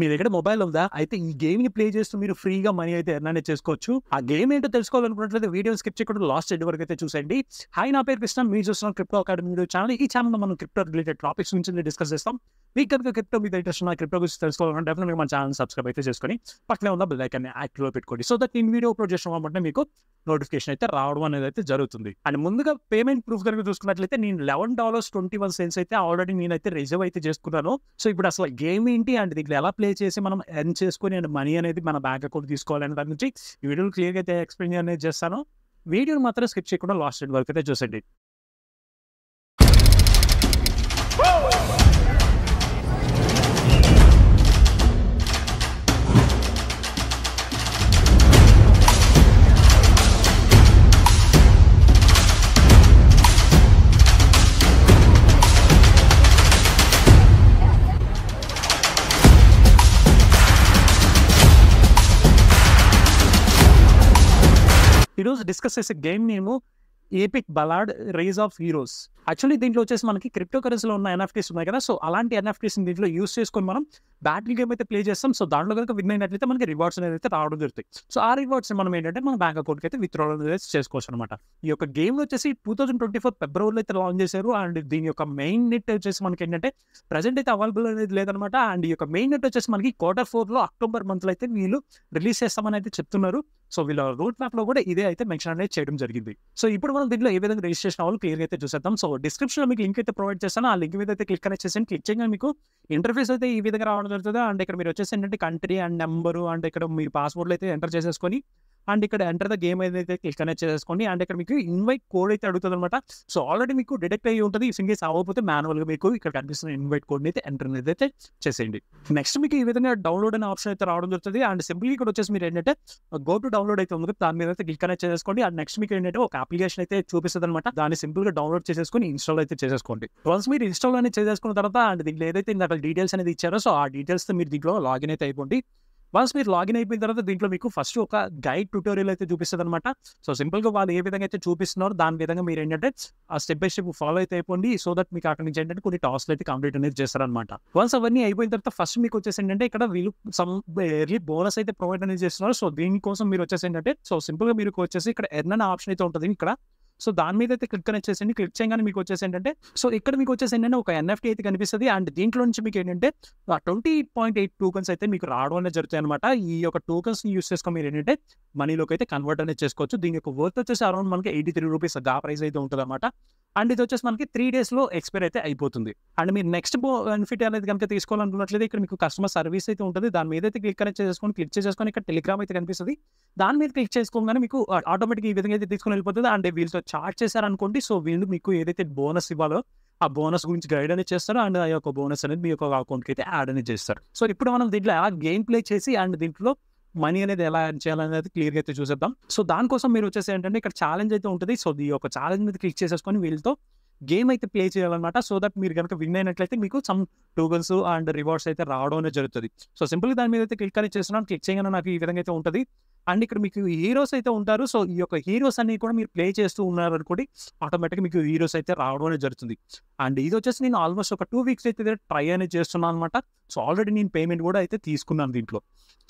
మీ దగ్గర మొబైల్ ఉందా అయితే ఈ గేమ్ ని ప్లే చేస్తూ మీరు ఫ్రీగా మనీ అయితే ఎర్న్ అనేది చేసుకోవచ్చు ఆ గేమ్ ఏంటో తెలుసుకోవాలనుకున్నట్లయితే వీడియో స్కిప్ చేయకుండా లాస్ట్ ఎడ్ వరకు అయితే చూసండి హాయ్ నా పేరు కృష్ణ మీరు చూస్తున్నాం క్రిప్టో అకాడమీ ఛానల్ ఈ ఛానల్ మనం క్రిప్టో రిలేటెడ్ టాపిక్స్ నుంచి డిస్కస్ చేస్తాం మీకు కనుక క్రిప్టో మీద ఇంట్రెస్ట్ ఉన్న క్రిప్టో గురించి తెలుసుకోవాలంటే డెఫినెట్గా మన ఛానల్ సబ్స్క్రైబ్ అయితే చేసుకొని పక్కనే ఉన్న బెల్ ఐకాన్ని యాక్టివ్లో పెట్టుకోండి so that in video upload చేసిన వాళ్ళంటే మీకు నోటిఫికేషన్ అయితే రావడం అనేది అయితే జరుగుతుంది అండ్ ముందుగా పేమెంట్ ప్రూఫ్ కనుక చూసుకున్నట్లయితే నేను eleven dollars twenty one cents అయితే ఆల్రెడీ నేనైతే రిజర్వ్ అయితే చేసుకున్నాను సో ఇప్పుడు అసలు గేమ్ ఏంటి అండ్ దీంట్లో ఎలా ప్లే చేసి మనం ఎర్న్ చేసుకుని అండ్ మనీ అనేది మన బ్యాంక్ అకౌంట్ తీసుకోవాలనే దాని నుంచి వీడియోలు క్లియర్గా అయితే ఎక్స్ప్లెయిన్ అనేది చేస్తాను వీడియోని మాత్రం స్కిప్ చేయకుండా లాస్ట్ వరకు అయితే చూసండి heroes discusses a game named Epic Ballad Rise of Heroes. Actually దీంట్లో వచ్చేసి మనకి క్రిప్టో కరెన్సీలో ఉన్న ఎన్ఎఫ్టీస్ ఉన్నాయి కదా సో అలాంటి ఎన్ఎఫ్టీస్ దీంట్లో యూస్ చేసుకొని మనం బ్యాటింగ్ గేమ్ అయితే ప్లే చేస్తాం సో దాంట్లో కనుక విన్ అయినట్లయితే మనకి రివార్డ్స్ అనేది అయితే రావడం జరుగుతాయి సో ఆ రివార్డ్స్ మనం ఏంటంటే మన బ్యాంక్ అకౌంట్కి అయితే విత్డ్రా అనేది చేసుకోవచ్చు అనమాట ఈ యొక్క గేమ్ వచ్చేసి టూ థౌసండ్ ట్వంటీ ఫోర్ ఫిబ్రవరిలో అయితే లాంచ్ చేశారు అండ్ దీని యొక్క మెయిన్ నెట్ వచ్చేసి మనకి ఏంటంటే ప్రజెంట్ అయితే అవైలబుల్ అనేది లేదనమాట అండ్ ఈ యొక్క మెయిన్ నెట్ వచ్చేసి మనకి క్వార్టర్ ఫోర్లో అక్టోబర్ మంత్లో అయితే వీళ్ళు రిలీజ్ చేస్తామని అయితే చెప్తున్నారు సో వీళ్ళ రోడ్ మ్యాప్లో కూడా ఇదే అయితే మెన్షన్ అనేది చేయడం జరిగింది సో ఇప్పుడు మనం దీంట్లో ఏ విధంగా రిజిస్ట్రేషన్ అవ్వాలి క్లియర్గా అయితే చూసేద్దాం సో డిస్క్రిప్షన్లో మీకు లింక్ అయితే ప్రొవైడ్ చేస్తాను ఆ లింక్ మీద అయితే క్లిక్ అనేది చేసి క్లిక్ చేయగా మీకు ఇంటర్ఫేస్ అయితే ఈ విధంగా రావడం జరుగుతుంది అండ్ ఇక్కడ మీరు వచ్చేసి ఏంటంటే కంట్రీ అండ్ నెంబరు అండ్ ఇక్కడ మీ పాస్వర్డ్లు అయితే ఎంటర్ చేసేసుకొని అండ్ ఇక్కడ ఎంటర్ ద గేమ్ ఏదైతే క్లిక్ అనేది చేసుకోండి అండ్ ఇక్కడ మీకు ఇన్వైట్ కోడ్ అయితే అడుగుతుంది అనమాట సో ఆల్రెడీ మీకు డిటెక్ట్ అయ్యి ఉంటుంది ఈ ఇంకేస్ అవ్వకపోతే మాన్యువల్గా మీకు ఇక్కడ కనిపిస్తున్న ఇన్వైట్ కోడ్ని అయితే ఎంటర్ అయితే చేసేయండి నెక్స్ట్ మీకు ఈ విధంగా డౌన్లోడ్ అనే ఆప్షన్ అయితే రావడం జరుగుతుంది అండ్ సింపుల్ ఇక్కడ వచ్చేసి మీరు ఏంటంటే గో టు డౌన్లోడ్ అయితే ఉంది దాని మీద అయితే క్లిక్ అనేది చేసుకోండి అండ్ నెక్స్ట్ మీకు ఏంటంటే ఒక అప్లికేషన్ అయితే చూపిస్తుంది అనమాట దాన్ని సింపుల్ గా డౌన్లోడ్ చేసేసుకొని ఇన్స్టాల్ అయితే చేసుకోండి వన్స్ మీరు ఇన్స్టాల్ అనేది చేసేసుకున్న తర్వాత అండ్ దీంట్లో ఏదైతే ఇందాక డీటెయిల్స్ అనేది ఇచ్చారో సో ఆ డీటెయిల్స్ మీరు దీంట్లో లాగిన్ అయితే అయిపోండి వన్స్ మీరు లాగిన్ అయిపోయిన తర్వాత దీంట్లో మీకు ఫస్ట్ ఒక గైడ్ ట్యూటోరియల్ అయితే చూపిస్తుంది అనమాట సో సింపుల్గా వాళ్ళు ఏ విధంగా అయితే చూపిస్తున్నారో దాని విధంగా మీరు ఏంటంటే ఆ స్టెప్ బై స్టెప్ ఫాలో అయితే అయిపోండి సో దట్ మీకు అక్కడ నుంచి ఏంటంటే కొన్ని టాస్క్లు అయితే కంప్లీట్ అనేది చేస్తారనమాట వన్స్ అవన్నీ అయిపోయిన తర్వాత ఫస్ట్ మీకు వచ్చేసి ఏంటంటే ఇక్కడ వీళ్ళు సమ్ ఎర్లీ బోనస్ అయితే ప్రొవైడ్ అనేది చేస్తున్నారు సో దీనికోసం మీరు వచ్చేసి ఏంటంటే సో సింపుల్గా మీరు వచ్చేసి ఇక్కడ ఎర్న్ ఆప్షన్ అయితే ఉంటుంది ఇక్కడ సో దాని మీద అయితే క్లిక్ అనేది చేసేయండి క్లిక్ చేయగానే మీకు వచ్చేసి ఏంటంటే సో ఇక్కడ మీకు వచ్చేసి ఏంటంటే ఒక ఎన్ఎఫ్టీ అయితే కనిపిస్తుంది అండ్ దీంట్లో నుంచి మీకు ఏంటంటే ట్వంటీ పాయింట్ ఎయిట్ టోకన్స్ అయితే మీకు రావడం అనేది జరుగుతాయి అనమాట ఈ యొక్క టోకన్స్ యూస్ చేసుకో మీరు ఏంటంటే మనీలోకి అయితే కన్వర్ట్ అనేది చేసుకోవచ్చు దీని యొక్క వర్త్ వచ్చేసి అరౌండ్ మనకి ఎయిటీ త్రీ రూపీస్ గా ప్రైస్ అయితే ఉంటుంది అనమాట అండ్ ఇది వచ్చేసి మనకి త్రీ డేస్లో ఎక్స్పైర్ అయితే అయిపోతుంది అండ్ మీరు నెక్స్ట్ బెనిఫిట్ అనేది కనుక తీసుకోవాలనుకున్నట్లయితే ఇక్కడ మీకు కస్టమర్ సర్వీస్ అయితే ఉంటుంది దాని మీద అయితే క్లిక్ అనేది చేసుకొని క్లిక్ చేసుకొని ఇక్కడ టెలిగ్రామ్ అయితే కనిపిస్తుంది దాని మీద క్లిక్ చేసుకోగానే మీకు ఆటోమేటిక్ ఈ విధంగా అయితే తీసుకుని వెళ్ళిపోతుంది అండ్ వీల్స్ వచ్చి స్టార్ట్ చేశారనుకోండి సో వీళ్ళు మీకు ఏదైతే బోనస్ ఇవ్వాలో ఆ బోనస్ గురించి గైడ్ అనేది చేస్తారు అండ్ ఆ యొక్క బోనస్ అనేది మీ యొక్క అకౌంట్కి అయితే యాడ్ అనేది చేస్తారు సో ఇప్పుడు మనం దీంట్లో ఆ గేమ్ ప్లే చేసి అండ్ దీంట్లో మనీ అనేది ఎలా యాడ్ చేయాలనేది క్లియర్గా అయితే చూసేద్దాం సో దానికోసం మీరు వచ్చేసి ఏంటంటే ఇక్కడ ఛాలెంజ్ అయితే ఉంటుంది సో ఈ యొక్క ఛాలెంజ్ మీద క్లిక్ చేసేసుకొని వీళ్ళతో గేమ్ అయితే ప్లే చేయాలన్నమాట సో దట్ మీరు కనుక విన్ అయినట్లయితే మీకు సమ్ టోకన్స్ అండ్ రివార్డ్స్ అయితే రావడం అనేది జరుగుతుంది సో సింపుల్గా దాని మీద అయితే క్లిక్ అనేది చేస్తున్నాను క్లిక్ చేయగానే నాకు ఈ విధంగా అయితే ఉంటుంది అండ్ ఇక్కడ మీకు హీరోస్ అయితే ఉంటారు సో ఈ యొక్క హీరోస్ అన్ని కూడా మీరు ప్లే చేస్తూ ఉన్నారు అనుకోండి ఆటోమేటిక్గా మీకు హీరోస్ అయితే రావడం అనేది జరుగుతుంది అండ్ ఇది వచ్చేసి నేను ఆల్మోస్ట్ ఒక టూ వీక్స్ అయితే ట్రై అనేది చేస్తున్నాను అనమాట సో ఆల్రెడీ నేను పేమెంట్ కూడా అయితే తీసుకున్నాను దీంట్లో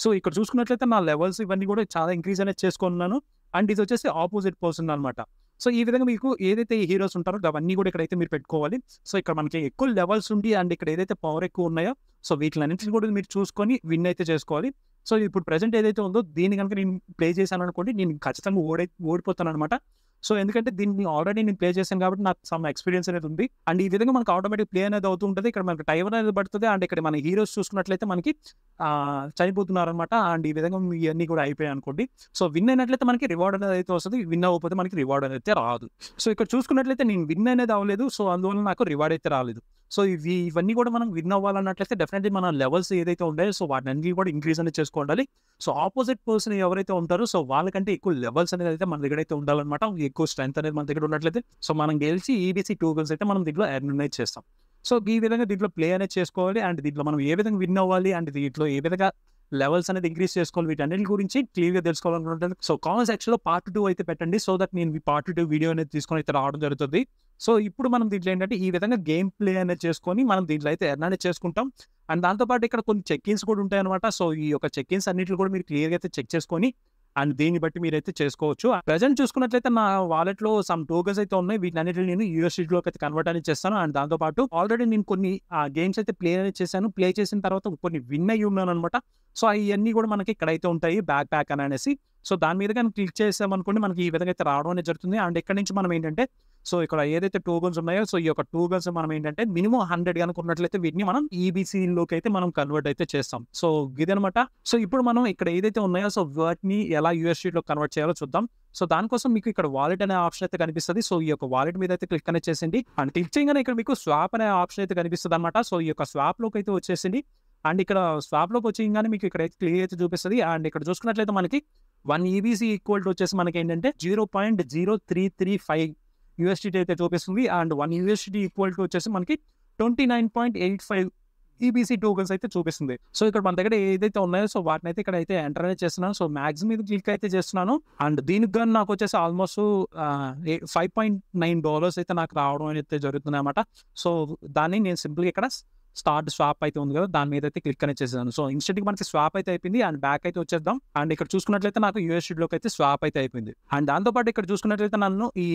సో ఇక్కడ చూసుకున్నట్లయితే నా లెవెల్స్ ఇవన్నీ కూడా చాలా ఇంక్రీజ్ అనేది చేసుకున్నాను అండ్ ఇది వచ్చేసి ఆపోజిట్ పర్సన్ అనమాట సో ఈ విధంగా మీకు ఏదైతే ఈ హీరోస్ ఉంటారో అవన్నీ కూడా ఇక్కడైతే మీరు పెట్టుకోవాలి సో ఇక్కడ మనకి ఎక్కువ లెవెల్స్ ఉండి అండ్ ఇక్కడ ఏదైతే పవర్ ఎక్కువ ఉన్నాయో సో వీటిలన్నింటిని కూడా మీరు చూసుకొని విన్ అయితే చేసుకోవాలి సో ఇప్పుడు ప్రజెంట్ ఏదైతే ఉందో దీన్ని కనుక నేను ప్లే చేశాను అనుకోండి నేను ఖచ్చితంగా ఓడి ఓడిపోతాను అనమాట సో ఎందుకంటే దీన్ని ఆల్రెడీ నేను ప్లే చేశాను కాబట్టి నాకు సమ్ ఎక్స్పీరియన్స్ అనేది ఉంది అండ్ ఈ విధంగా మనకు ఆటోమేటిక్ ప్లే అనేది అవుతూ ఉంటుంది ఇక్కడ మనకి టైం అనేది పడుతుంది అండ్ ఇక్కడ మన హీరోస్ చూసుకున్నట్లయితే మనకి చనిపోతున్నారనమాట అండ్ ఈ విధంగా ఇవన్నీ కూడా అయిపోయాయి అనుకోండి సో విన్ అయినట్లయితే మనకి రివార్డ్ అనేది అయితే వస్తుంది విన్ అవ్వకపోతే మనకి రివార్డ్ అనేది రాదు సో ఇక్కడ చూసుకున్నట్లయితే నేను విన్ అనేది అవ్వలేదు సో అందువల్ల నాకు రివార్డ్ అయితే రాలేదు సో ఇవి ఇవన్నీ కూడా మనం విన్ అవ్వాలన్నట్లయితే డెఫినెట్లీ మన లెవెల్స్ ఏదైతే ఉన్నాయో సో వాటిని అన్ని కూడా ఇంక్రీజ్ అనేది చేసుకోవాలి సో ఆపోజిట్ పర్సన్ ఎవరైతే ఉంటారో సో వాళ్ళకంటే ఎక్కువ లెవెల్స్ అనేది అయితే మన దగ్గర అయితే ఉండాలన్నమాట ఎక్కువ స్ట్రెంత్ అనేది మన దగ్గర ఉన్నట్లయితే సో మనం గెలిచి ఈబీసీ టూ గోల్స్ అయితే మనం దీంట్లో ఎర్మినేట్ చేస్తాం సో ఈ విధంగా దీంట్లో ప్లే అనేది చేసుకోవాలి అండ్ దీంట్లో మనం ఏ విధంగా విన్ అవ్వాలి అండ్ దీంట్లో ఏ విధంగా లెవెల్స్ అనేది ఇంక్రీజ్ చేసుకోవాలి వీటన్నిటి గురించి క్లియర్గా తెలుసుకోవాలనుకుంటాను సో కామెంట్ సెక్షన్లో పార్ట్ టూ అయితే పెట్టండి సో దట్ నేను మీ పార్ట్ టూ వీడియో అనేది తీసుకొని అయితే రావడం జరుగుతుంది సో ఇప్పుడు మనం దీంట్లో ఏంటంటే ఈ విధంగా గేమ్ ప్లే అనేది చేసుకొని మనం దీంట్లో అయితే ఎర్నాడే చేసుకుంటాం అండ్ దాంతోపాటు ఇక్కడ కొన్ని చెక్కిన్స్ కూడా ఉంటాయి అనమాట సో ఈ యొక్క చెక్కిన్స్ అన్నింటిలో కూడా మీరు క్లియర్గా అయితే చెక్ చేసుకొని అండ్ దీన్ని బట్టి మీరైతే చేసుకోవచ్చు ప్రజెంట్ చూసుకున్నట్లయితే నా వాలెట్లో సమ్ టోకన్స్ అయితే ఉన్నాయి వీటిని అన్నిటిని నేను యూఎస్డీ అయితే కన్వర్ట్ అనేది చేస్తాను అండ్ దాంతో పాటు ఆల్రెడీ నేను కొన్ని గేమ్స్ అయితే ప్లే అనేది చేశాను ప్లే చేసిన తర్వాత కొన్ని విన్ అయ్యి ఉన్నాను అనమాట సో అవన్నీ కూడా మనకి ఇక్కడైతే ఉంటాయి బ్యాక్ ప్యాక్ అని అనేసి సో దాని మీద కానీ క్లిక్ చేసామనుకోండి మనకి ఈ విధంగా అయితే రావడం అనేది జరుగుతుంది అండ్ ఇక్కడ నుంచి మనం ఏంటంటే సో ఇక్కడ ఏదైతే టూ గన్స్ ఉన్నాయో సో ఈ యొక్క టూ గన్స్ మనం ఏంటంటే మినిమం హండ్రెడ్ కనుక ఉన్నట్లయితే వీటిని మనం ఈబీసీలోకి e అయితే మనం కన్వర్ట్ అయితే చేస్తాం సో ఇదనమాట సో ఇప్పుడు మనం ఇక్కడ ఏదైతే ఉన్నాయో సో వాటిని ఎలా లో కన్వర్ట్ చేయాలో చూద్దాం సో దానికోసం మీకు ఇక్కడ వాలెట్ అనే ఆప్షన్ అయితే కనిపిస్తుంది సో ఈ యొక్క వాలెట్ మీద అయితే క్లిక్ అనేది చేసింది అండ్ క్లిక్ చేయగానే ఇక్కడ మీకు స్వాప్ అనే ఆప్షన్ అయితే కనిపిస్తుంది అనమాట సో ఈ యొక్క స్వాప్ లోకి అయితే వచ్చేసింది అండ్ ఇక్కడ స్వాప్లోకి ఇంకా మీకు ఇక్కడ క్లియర్ అయితే చూపిస్తుంది అండ్ ఇక్కడ చూసుకున్నట్లయితే మనకి వన్ ఈబీసీ ఈక్వల్ టు వచ్చేసి మనకి ఏంటంటే zero point zero three three five UST అయితే చూపిస్తుంది and one UST equal to వచ్చేసి మనకి twenty nine point eight five EBC tokens అయితే చూపిస్తుంది సో ఇక్కడ మన దగ్గర ఏదైతే ఉన్నాయో సో వాటిని అయితే ఇక్కడ అయితే ఎంటర్ అయితే చేస్తున్నాను సో మ్యాక్సిమం క్లిక్ అయితే చేస్తున్నాను అండ్ దీనికి కానీ నాకు వచ్చేసి almost five point nine dollars అయితే నాకు రావడం అయితే జరుగుతుంది అనమాట సో దాన్ని నేను సింపుల్గా ఇక్కడ స్టార్ట్ స్వాప్ అయితే ఉంది కదా దాని మీద అయితే క్లిక్ అనేది చేసేదాను సో ఇన్స్టెంట్కి మనకి స్వాప్ అయితే అయిపోయింది అండ్ బ్యాక్ అయితే వచ్చేద్దాం అండ్ ఇక్కడ చూసుకున్నట్లయితే నాకు యూఎస్డీలోకి అయితే స్వాప్ అయితే అయిపోయింది అండ్ దాంతోపాటు ఇక్కడ చూసుకున్నట్లయితే నన్ను ఈ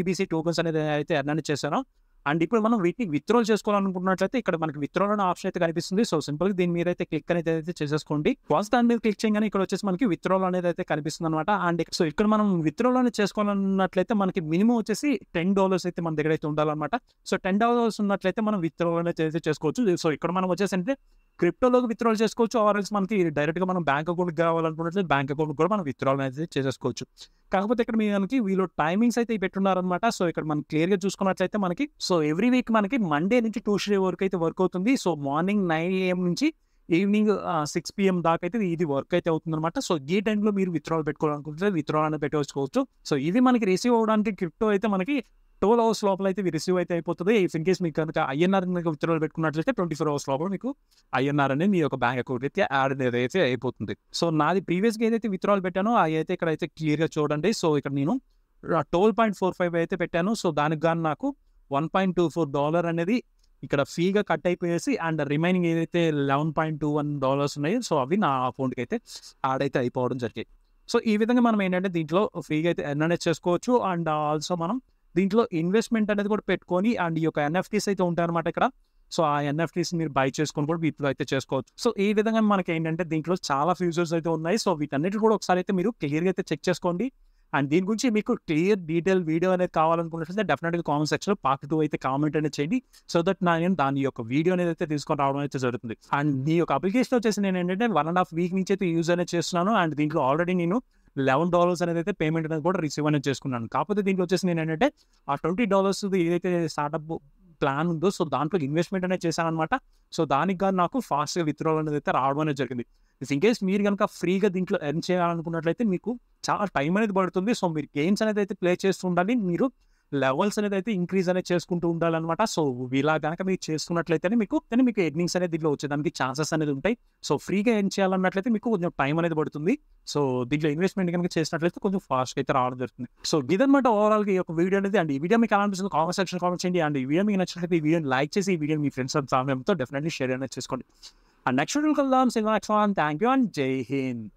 ఈబీసీ టోకన్స్ అనేది అయితే ఎర్న్ చేశాను అండ్ ఇప్పుడు మనం వీటిని విత్డ్రోల్ చేసుకోవాలనుకున్నట్లయితే ఇక్కడ మనకి విత్డ్రోల్ అనే ఆప్షన్ అయితే కనిపిస్తుంది సో గా దీని మీద అయితే క్లిక్ అనేది అయితే చేసేసుకోండి ఫస్ట్ దాని మీద క్లిక్ చేయగానే ఇక్కడ వచ్చేసి మనకి విత్డ్రోల్ అనేది అయితే కనిపిస్తుంది అనమాట అండ్ సో ఇక్కడ మనం విత్డ్రోల్ అనేది చేసుకోవాలన్నట్లయితే మనకి మినిమం వచ్చేసి టెన్ డాలర్స్ అయితే మన దగ్గర అయితే ఉండాలన్నమాట సో టెన్ డాలర్స్ ఉన్నట్లయితే మనం విత్డ్రోల్ అనేది అయితే చేసుకోవచ్చు సో ఇక్కడ మనం వచ్చేసి అంటే క్రిప్టోలోకి విత్డ్రాల్ చేసుకోవచ్చు ఆర్ఎల్స్ మనకి డైరెక్ట్గా మనం బ్యాంక్ అకౌంట్ కావాలనుకున్నట్లయితే బ్యాంక్ అకౌంట్ కూడా మనం విత్డ్రాల్ అనేది చేసేసుకోవచ్చు కాకపోతే ఇక్కడ మనకి వీళ్ళు టైమింగ్స్ అయితే పెట్టున్నారనమాట సో ఇక్కడ మనం క్లియర్గా చూసుకున్నట్లయితే మనకి సో ఎవ్రీ వీక్ మనకి మండే నుంచి షే వరకు అయితే వర్క్ అవుతుంది సో మార్నింగ్ నైన్ ఏఎం నుంచి ఈవినింగ్ సిక్స్ పిఎం దాకా అయితే ఇది వర్క్ అయితే అవుతుంది అనమాట సో ఈ టైంలో మీరు విత్డ్రాల్ పెట్టుకోవాలనుకుంటే విత్డ్రాల్ అనేది పెట్టవచ్చుకోవచ్చు సో ఇది మనకి రిసీవ్ అవడానికి క్రిప్టో అయితే మనకి ట్వల్వ్ అవర్స్ లోపల అయితే మీరు రిసీవ్ అయితే అయిపోతుంది ఇఫ్ ఇన్ కేస్ మీకు కనుక ఐఎన్ఆర్ కనుక విత్డ్రాల్ పెట్టుకున్నట్లయితే ట్వంటీ ఫోర్ అవర్స్ లోపల మీకు ఐఎన్ఆర్ అనేది మీ యొక్క బ్యాంక్ అకౌంట్ అయితే యాడ్ అనేది అయితే అయిపోతుంది సో నాది ప్రీవియస్గా ఏదైతే విత్డ్రాల్ పెట్టానో అవి అయితే ఇక్కడ అయితే క్లియర్గా చూడండి సో ఇక్కడ నేను ట్వల్వ్ పాయింట్ ఫోర్ ఫైవ్ అయితే పెట్టాను సో దానికి కానీ నాకు one point two four dollar అనేది ఇక్కడ ఫీగా కట్ అయిపోయేసి అండ్ రిమైనింగ్ ఏదైతే eleven point two one dollars ఉన్నాయో సో అవి నా అకౌంట్కి అయితే యాడ్ అయితే అయిపోవడం జరిగింది సో ఈ విధంగా మనం ఏంటంటే దీంట్లో ఫ్రీగా అయితే ఎన్ఎన్ఎస్ చేసుకోవచ్చు అండ్ ఆల్సో మనం దీంట్లో ఇన్వెస్ట్మెంట్ అనేది కూడా పెట్టుకొని అండ్ ఈ యొక్క ఎన్ఎఫ్టీస్ అయితే ఉంటారన్నమాట ఇక్కడ సో ఆ ఎన్ఎఫ్టీస్ మీరు బై చేసుకొని కూడా వీటిలో అయితే చేసుకోవచ్చు సో ఈ విధంగా మనకి ఏంటంటే దీంట్లో చాలా ఫ్యూచర్స్ అయితే ఉన్నాయి సో వీటన్నిటి కూడా ఒకసారి అయితే మీరు క్లియర్గా అయితే చెక్ చేసుకోండి అండ్ దీని గురించి మీకు క్లియర్ డీటెయిల్ వీడియో అనేది కావాలనుకున్నట్లయితే డెఫినెట్గా కామెంట్ సెక్షన్ పార్ట్ టూ అయితే కామెంట్ అనేది చేయండి సో దట్ నేను దాని యొక్క వీడియో అనేది అయితే తీసుకొని రావడం అయితే జరుగుతుంది అండ్ నీ యొక్క అప్లికేషన్ వచ్చేసి నేను ఏంటంటే వన్ అండ్ హాఫ్ వీక్ నుంచి అయితే యూజ్ అనేది చేస్తున్నాను అండ్ దీంట్లో ఆల్రెడీ నేను లెవెన్ డాలర్స్ అనేది అయితే పేమెంట్ అనేది కూడా రిసీవ్ అనేది చేసుకున్నాను కాకపోతే దీనికి వచ్చేసి నేను ఏంటంటే ఆ ట్వంటీ డాలర్స్ ఏదైతే స్టార్టప్ ప్లాన్ ఉందో సో దాంట్లో ఇన్వెస్ట్మెంట్ అనేది చేశానమాట సో దానికి కానీ నాకు ఫాస్ట్గా విత్డ్రాల్ అనేది అయితే రావడం అనేది జరిగింది ఇన్ కేస్ మీరు కనుక ఫ్రీగా దీంట్లో ఎర్న్ చేయాలనుకున్నట్లయితే మీకు చాలా టైం అనేది పడుతుంది సో మీరు గేమ్స్ అనేది అయితే ప్లే చేస్తుండాలి మీరు లెవెల్స్ అనేది అయితే ఇంక్రీజ్ అనేది చేసుకుంటూ ఉండాలన్నమాట సో ఇలా కనుక మీరు చేసుకున్నట్లయితేనే మీకు కానీ మీకు ఎర్నింగ్స్ అనేది దీంట్లో వచ్చేదానికి ఛాన్సెస్ అనేది ఉంటాయి సో ఫ్రీగా ఏం చేయాలన్నట్లయితే మీకు కొంచెం టైం అనేది పడుతుంది సో దీంట్లో ఇన్వెస్ట్మెంట్ కనుక చేసినట్లయితే కొంచెం ఫాస్ట్ అయితే రావడం జరుగుతుంది సో ఇదన్నమాట ఓవరాల్ ఈ యొక్క వీడియో అనేది అండ్ ఈ వీడియో మీకు ఎలా అనిపిస్తుంది కామెంట్ సెక్షన్ కామెంట్ చేయండి అండ్ ఈ వీడియో మీకు నచ్చినట్లయితే ఈ వీడియో లైక్ చేసి ఈ వీడియో మీ ఫ్రెండ్స్ అండ్ ఫ్యామిలీతో డెఫినెట్లీ షేర్ అనేది చేసుకోండి అండ్ నెక్స్ట్ వీడియో కలుద్దాం సినిమా thank you and Jai Hind